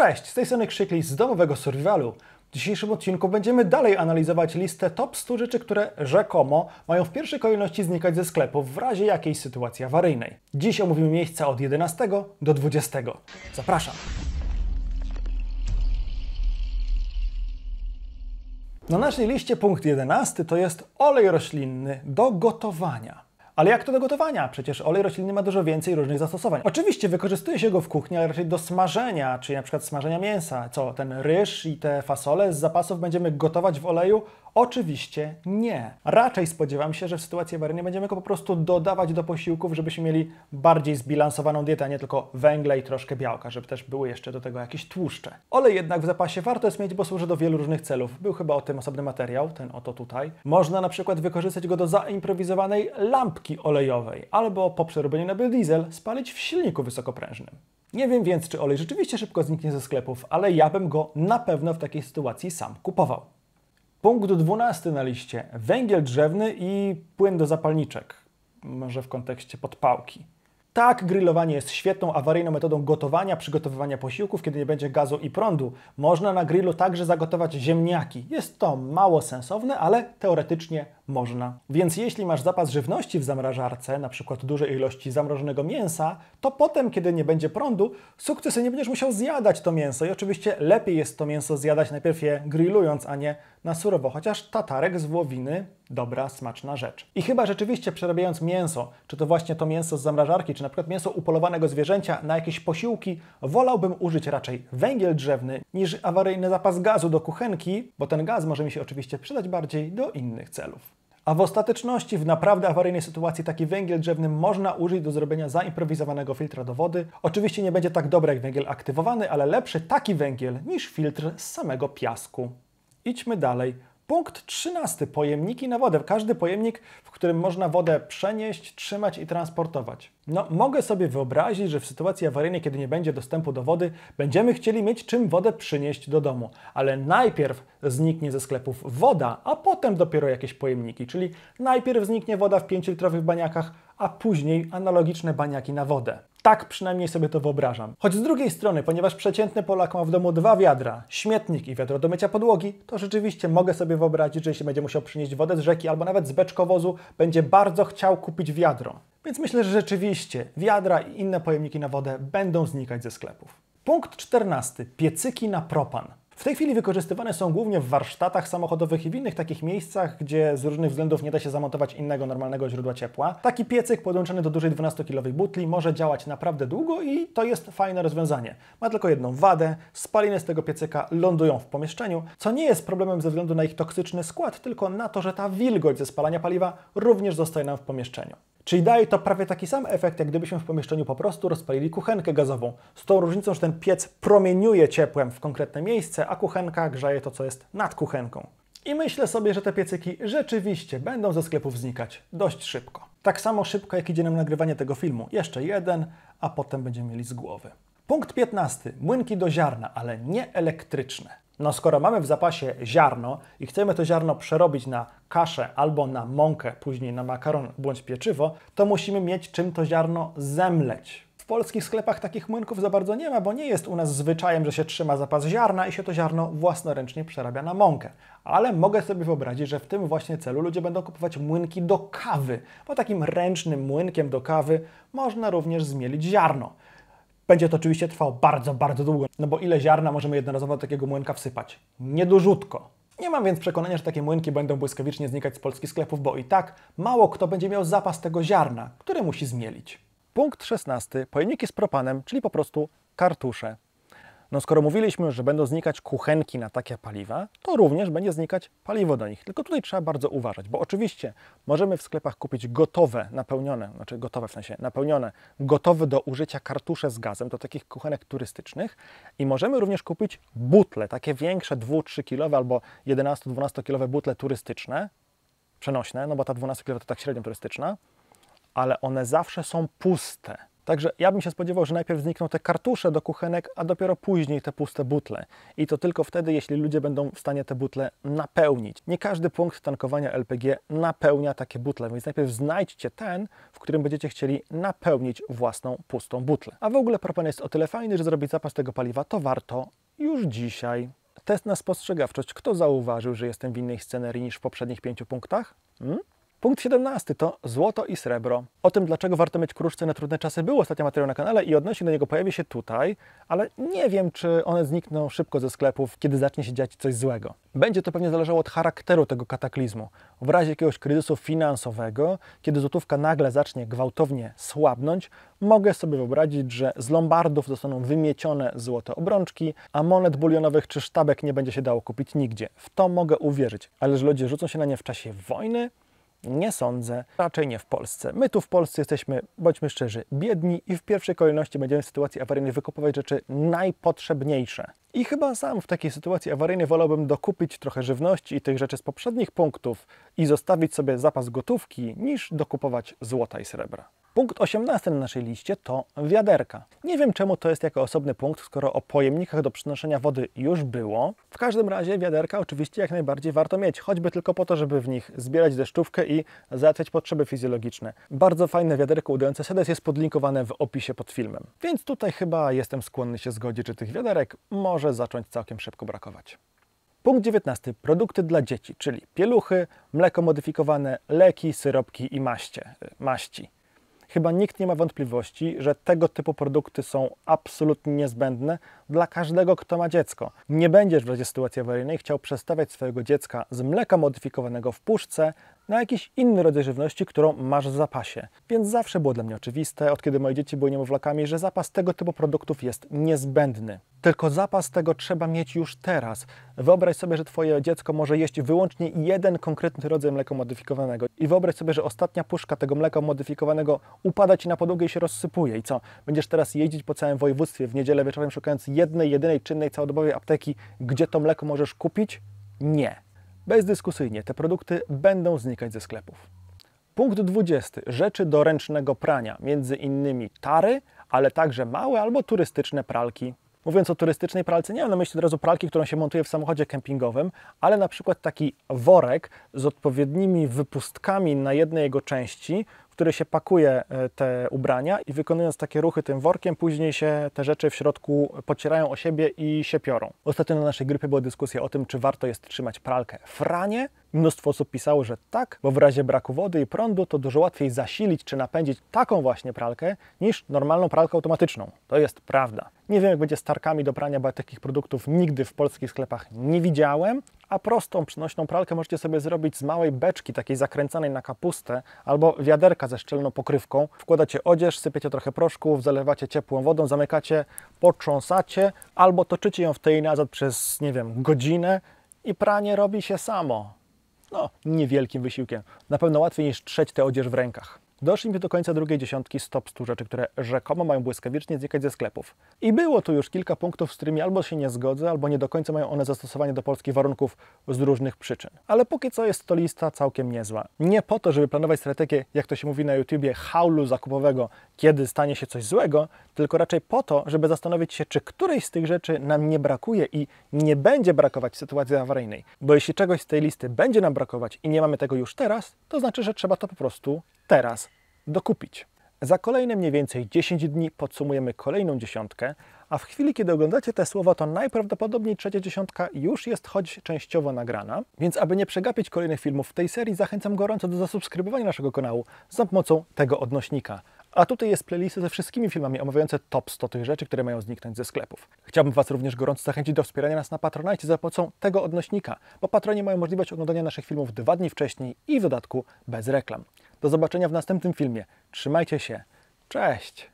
Cześć, z tej strony Krzykli z domowego survivalu. W dzisiejszym odcinku będziemy dalej analizować listę top 100 rzeczy, które rzekomo mają w pierwszej kolejności znikać ze sklepów w razie jakiejś sytuacji awaryjnej. Dziś omówimy miejsca od 11 do 20. Zapraszam! Na naszej liście punkt 11 to jest olej roślinny do gotowania. Ale jak to do gotowania? Przecież olej roślinny ma dużo więcej różnych zastosowań. Oczywiście wykorzystuje się go w kuchni, ale raczej do smażenia, czyli na przykład smażenia mięsa. Co, ten ryż i te fasole z zapasów będziemy gotować w oleju? Oczywiście nie. Raczej spodziewam się, że w sytuacji awaryjnej będziemy go po prostu dodawać do posiłków, żebyśmy mieli bardziej zbilansowaną dietę, a nie tylko węgla i troszkę białka, żeby też były jeszcze do tego jakieś tłuszcze. Olej jednak w zapasie warto jest mieć, bo służy do wielu różnych celów. Był chyba o tym osobny materiał, ten oto tutaj. Można na przykład wykorzystać go do zaimprowizowanej lampki, olejowej albo po przerobieniu na biodiesel spalić w silniku wysokoprężnym. Nie wiem więc, czy olej rzeczywiście szybko zniknie ze sklepów, ale ja bym go na pewno w takiej sytuacji sam kupował. Punkt 12 na liście: węgiel drzewny i płyn do zapalniczek. Może w kontekście podpałki. Tak, grillowanie jest świetną, awaryjną metodą gotowania, przygotowywania posiłków, kiedy nie będzie gazu i prądu. Można na grillu także zagotować ziemniaki. Jest to mało sensowne, ale teoretycznie można. Więc jeśli masz zapas żywności w zamrażarce, na przykład duże ilości zamrożonego mięsa, to potem, kiedy nie będzie prądu, sukcesywnie będziesz musiał zjadać to mięso. I oczywiście lepiej jest to mięso zjadać najpierw je grillując, a nie na surowo, chociaż tatarek z wołowiny dobra, smaczna rzecz. I chyba rzeczywiście przerabiając mięso, czy to właśnie to mięso z zamrażarki, czy na przykład mięso upolowanego zwierzęcia na jakieś posiłki, wolałbym użyć raczej węgiel drzewny niż awaryjny zapas gazu do kuchenki, bo ten gaz może mi się oczywiście przydać bardziej do innych celów. A w ostateczności w naprawdę awaryjnej sytuacji taki węgiel drzewny można użyć do zrobienia zaimprowizowanego filtra do wody. Oczywiście nie będzie tak dobry jak węgiel aktywowany, ale lepszy taki węgiel niż filtr z samego piasku. Idźmy dalej. Punkt trzynasty. Pojemniki na wodę. Każdy pojemnik, w którym można wodę przenieść, trzymać i transportować. No, mogę sobie wyobrazić, że w sytuacji awaryjnej, kiedy nie będzie dostępu do wody, będziemy chcieli mieć czym wodę przynieść do domu. Ale najpierw zniknie ze sklepów woda, a potem dopiero jakieś pojemniki. Czyli najpierw zniknie woda w 5-litrowych baniakach, a później analogiczne baniaki na wodę. Tak przynajmniej sobie to wyobrażam. Choć z drugiej strony, ponieważ przeciętny Polak ma w domu dwa wiadra, śmietnik i wiadro do mycia podłogi, to rzeczywiście mogę sobie wyobrazić, że jeśli będzie musiał przynieść wodę z rzeki albo nawet z beczkowozu, będzie bardzo chciał kupić wiadro. Więc myślę, że rzeczywiście wiadra i inne pojemniki na wodę będą znikać ze sklepów. Punkt 14. Piecyki na propan. W tej chwili wykorzystywane są głównie w warsztatach samochodowych i w innych takich miejscach, gdzie z różnych względów nie da się zamontować innego normalnego źródła ciepła. Taki piecyk podłączony do dużej 12-kilowej butli może działać naprawdę długo i to jest fajne rozwiązanie. Ma tylko jedną wadę, spaliny z tego piecyka lądują w pomieszczeniu, co nie jest problemem ze względu na ich toksyczny skład, tylko na to, że ta wilgoć ze spalania paliwa również zostaje nam w pomieszczeniu. Czyli daje to prawie taki sam efekt, jak gdybyśmy w pomieszczeniu po prostu rozpalili kuchenkę gazową, z tą różnicą, że ten piec promieniuje ciepłem w konkretne miejsce, a kuchenka grzeje to, co jest nad kuchenką. I myślę sobie, że te piecyki rzeczywiście będą ze sklepów znikać dość szybko. Tak samo szybko, jak idzie nam nagrywanie tego filmu. Jeszcze jeden, a potem będziemy mieli z głowy. Punkt 15. Młynki do ziarna, ale nie elektryczne. No skoro mamy w zapasie ziarno i chcemy to ziarno przerobić na kaszę albo na mąkę, później na makaron bądź pieczywo, to musimy mieć czym to ziarno zemleć. W polskich sklepach takich młynków za bardzo nie ma, bo nie jest u nas zwyczajem, że się trzyma zapas ziarna i się to ziarno własnoręcznie przerabia na mąkę. Ale mogę sobie wyobrazić, że w tym właśnie celu ludzie będą kupować młynki do kawy, bo takim ręcznym młynkiem do kawy można również zmielić ziarno. Będzie to oczywiście trwało bardzo, bardzo długo, no bo ile ziarna możemy jednorazowo do takiego młynka wsypać? Niedużutko. Nie mam więc przekonania, że takie młynki będą błyskawicznie znikać z polskich sklepów, bo i tak mało kto będzie miał zapas tego ziarna, który musi zmielić. Punkt 16. Pojemniki z propanem, czyli po prostu kartusze. No skoro mówiliśmy, że będą znikać kuchenki na takie paliwa, to również będzie znikać paliwo do nich. Tylko tutaj trzeba bardzo uważać, bo oczywiście możemy w sklepach kupić gotowe, napełnione, znaczy gotowe w sensie napełnione, gotowe do użycia kartusze z gazem do takich kuchenek turystycznych i możemy również kupić butle, takie większe 2-3 kilowe albo 11-12 kilowe butle turystyczne, przenośne, no bo ta 12 kilowa to tak średnio turystyczna, ale one zawsze są puste Także ja bym się spodziewał, że najpierw znikną te kartusze do kuchenek, a dopiero później te puste butle. I to tylko wtedy, jeśli ludzie będą w stanie te butle napełnić. Nie każdy punkt tankowania LPG napełnia takie butle, więc najpierw znajdźcie ten, w którym będziecie chcieli napełnić własną pustą butlę. A w ogóle propan jest o tyle fajny, że zrobić zapas tego paliwa to warto już dzisiaj. Test na spostrzegawczość. Kto zauważył, że jestem w innej scenerii niż w poprzednich pięciu punktach? Hmm? Punkt 17 to złoto i srebro. O tym, dlaczego warto mieć kruszce na trudne czasy, był ostatnie materiał na kanale i odnośnie do niego pojawi się tutaj, ale nie wiem, czy one znikną szybko ze sklepów, kiedy zacznie się dziać coś złego. Będzie to pewnie zależało od charakteru tego kataklizmu. W razie jakiegoś kryzysu finansowego, kiedy złotówka nagle zacznie gwałtownie słabnąć, mogę sobie wyobrazić, że z lombardów zostaną wymiecione złote obrączki, a monet bulionowych czy sztabek nie będzie się dało kupić nigdzie. W to mogę uwierzyć, ale że ludzie rzucą się na nie w czasie wojny? Nie sądzę, raczej nie w Polsce. My tu w Polsce jesteśmy, bądźmy szczerzy, biedni i w pierwszej kolejności będziemy w sytuacji awaryjnej wykupować rzeczy najpotrzebniejsze. I chyba sam w takiej sytuacji awaryjnej wolałbym dokupić trochę żywności i tych rzeczy z poprzednich punktów i zostawić sobie zapas gotówki, niż dokupować złota i srebra. Punkt 18 na naszej liście to wiaderka. Nie wiem czemu to jest jako osobny punkt, skoro o pojemnikach do przynoszenia wody już było. W każdym razie wiaderka oczywiście jak najbardziej warto mieć, choćby tylko po to, żeby w nich zbierać deszczówkę i załatwiać potrzeby fizjologiczne. Bardzo fajne wiaderko udające sedes jest podlinkowane w opisie pod filmem. Więc tutaj chyba jestem skłonny się zgodzić, że tych wiaderek może zacząć całkiem szybko brakować. Punkt 19. Produkty dla dzieci, czyli pieluchy, mleko modyfikowane, leki, syropki i maście, maści. Chyba nikt nie ma wątpliwości, że tego typu produkty są absolutnie niezbędne dla każdego, kto ma dziecko. Nie będziesz w razie sytuacji awaryjnej chciał przestawiać swojego dziecka z mleka modyfikowanego w puszce na jakiś inny rodzaj żywności, którą masz w zapasie. Więc zawsze było dla mnie oczywiste, od kiedy moje dzieci były niemowlakami, że zapas tego typu produktów jest niezbędny. Tylko zapas tego trzeba mieć już teraz. Wyobraź sobie, że Twoje dziecko może jeść wyłącznie jeden konkretny rodzaj mleka modyfikowanego. I wyobraź sobie, że ostatnia puszka tego mleka modyfikowanego upada Ci na podłogę i się rozsypuje. I co? Będziesz teraz jeździć po całym województwie w niedzielę wieczorem szukając jednej, jedynej, czynnej, całodobowej apteki, gdzie to mleko możesz kupić? Nie. Bezdyskusyjnie te produkty będą znikać ze sklepów. Punkt 20. Rzeczy do ręcznego prania, między innymi tary, ale także małe albo turystyczne pralki. Mówiąc o turystycznej pralce, nie mam na myśli od razu pralki, którą się montuje w samochodzie kempingowym, ale na przykład taki worek z odpowiednimi wypustkami na jednej jego części, który się pakuje e, te ubrania i wykonując takie ruchy tym workiem, później się te rzeczy w środku pocierają o siebie i się piorą. Ostatnio na naszej grupie była dyskusja o tym, czy warto jest trzymać pralkę w ranie. Mnóstwo osób pisało, że tak, bo w razie braku wody i prądu to dużo łatwiej zasilić czy napędzić taką właśnie pralkę niż normalną pralkę automatyczną. To jest prawda. Nie wiem, jak będzie z tarkami do prania, bo ja takich produktów nigdy w polskich sklepach nie widziałem a prostą przynośną pralkę możecie sobie zrobić z małej beczki, takiej zakręcanej na kapustę, albo wiaderka ze szczelną pokrywką. Wkładacie odzież, sypiecie trochę proszków, zalewacie ciepłą wodą, zamykacie, potrząsacie, albo toczycie ją w tej nazad przez, nie wiem, godzinę i pranie robi się samo. No, niewielkim wysiłkiem. Na pewno łatwiej niż trzeć tę odzież w rękach. Doszliśmy do końca drugiej dziesiątki stop 100 rzeczy, które rzekomo mają błyskawicznie znikać ze sklepów. I było tu już kilka punktów, z którymi albo się nie zgodzę, albo nie do końca mają one zastosowanie do polskich warunków z różnych przyczyn. Ale póki co jest to lista całkiem niezła. Nie po to, żeby planować strategię, jak to się mówi na YouTubie, haulu zakupowego, kiedy stanie się coś złego, tylko raczej po to, żeby zastanowić się, czy którejś z tych rzeczy nam nie brakuje i nie będzie brakować w sytuacji awaryjnej. Bo jeśli czegoś z tej listy będzie nam brakować i nie mamy tego już teraz, to znaczy, że trzeba to po prostu teraz dokupić. Za kolejne mniej więcej 10 dni podsumujemy kolejną dziesiątkę, a w chwili, kiedy oglądacie te słowa, to najprawdopodobniej trzecia dziesiątka już jest choć częściowo nagrana, więc aby nie przegapić kolejnych filmów w tej serii, zachęcam gorąco do zasubskrybowania naszego kanału za pomocą tego odnośnika. A tutaj jest playlista ze wszystkimi filmami omawiające top 100 tych rzeczy, które mają zniknąć ze sklepów. Chciałbym Was również gorąco zachęcić do wspierania nas na Patronite za pomocą tego odnośnika, bo patroni mają możliwość oglądania naszych filmów dwa dni wcześniej i w dodatku bez reklam. Do zobaczenia w następnym filmie. Trzymajcie się. Cześć!